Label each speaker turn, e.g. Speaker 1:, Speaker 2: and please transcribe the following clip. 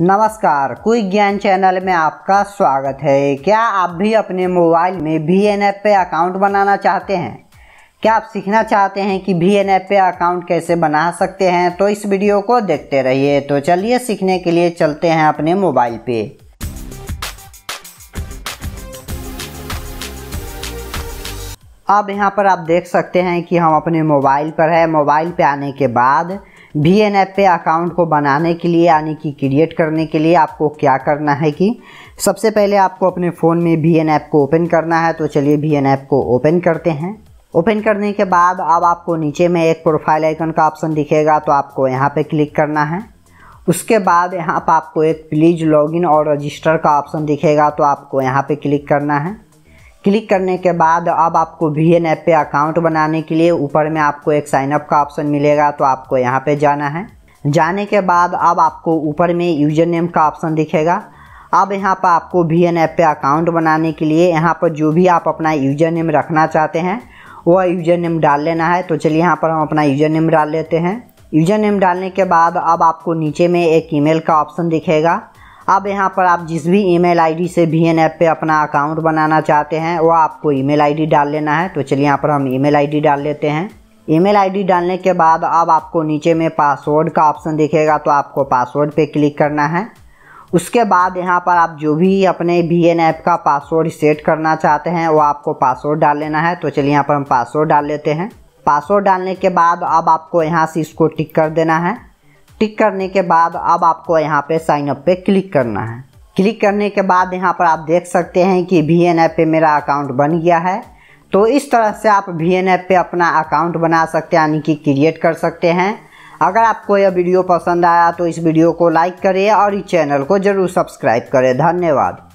Speaker 1: नमस्कार क्विक ज्ञान चैनल में आपका स्वागत है क्या आप भी अपने मोबाइल में वी एन पे अकाउंट बनाना चाहते हैं क्या आप सीखना चाहते हैं कि वी एन पे अकाउंट कैसे बना सकते हैं तो इस वीडियो को देखते रहिए तो चलिए सीखने के लिए चलते हैं अपने मोबाइल पे अब यहाँ पर आप देख सकते हैं कि हम अपने मोबाइल पर है मोबाइल पे आने के बाद भी एन ऐप ए अकाउंट को बनाने के लिए यानी कि क्रिएट करने के लिए आपको क्या करना है कि सबसे पहले आपको अपने फ़ोन में भी एन ऐप को ओपन करना है तो चलिए भी एन ऐप को ओपन करते हैं ओपन करने के बाद अब आपको नीचे में एक प्रोफाइल आइकन का ऑप्शन दिखेगा तो आपको यहाँ पे क्लिक करना है उसके बाद यहाँ पर आपको एक प्लीज़ लॉगिन और रजिस्टर का ऑप्शन दिखेगा तो आपको यहाँ पे क्लिक करना है क्लिक करने के बाद अब आपको वी एन ऐप पे अकाउंट बनाने के लिए ऊपर में आपको एक साइनअप का ऑप्शन मिलेगा तो आपको यहाँ पे जाना है जाने के बाद अब आपको ऊपर में यूजर नेम का ऑप्शन दिखेगा अब यहाँ पर आपको वी एन ऐप पे अकाउंट बनाने के लिए यहाँ पर जो भी आप अपना यूजर नेम रखना चाहते हैं वह यूजर नेम डाल लेना है तो चलिए यहाँ पर हम अपना यूजर नेम डाल लेते हैं यूजर नेम डालने के बाद अब आपको नीचे में एक ईमेल का ऑप्शन दिखेगा अब यहाँ पर आप जिस भी ईमेल आईडी से भी एन ऐप पर अपना अकाउंट बनाना चाहते हैं वह आपको ईमेल आईडी डाल लेना है तो चलिए यहाँ पर हम ईमेल आईडी डाल लेते हैं ईमेल आईडी डालने के बाद अब आपको नीचे में पासवर्ड का ऑप्शन दिखेगा तो आपको पासवर्ड पे क्लिक करना है उसके बाद यहाँ पर आप जो भी अपने बी एन ऐप का पासवर्ड सेट करना चाहते हैं वो आपको पासवर्ड डाल लेना है तो चलिए यहाँ पर हम पासवर्ड डाल लेते हैं पासवर्ड डालने के बाद अब आपको यहाँ से इसको टिक कर देना है टिक करने के बाद अब आपको यहाँ पे साइन अप पे क्लिक करना है क्लिक करने के बाद यहाँ पर आप देख सकते हैं कि वी एन पे मेरा अकाउंट बन गया है तो इस तरह से आप वी एन पे अपना अकाउंट बना सकते हैं यानी कि क्रिएट कर सकते हैं अगर आपको यह वीडियो पसंद आया तो इस वीडियो को लाइक करें और इस चैनल को ज़रूर सब्सक्राइब करें धन्यवाद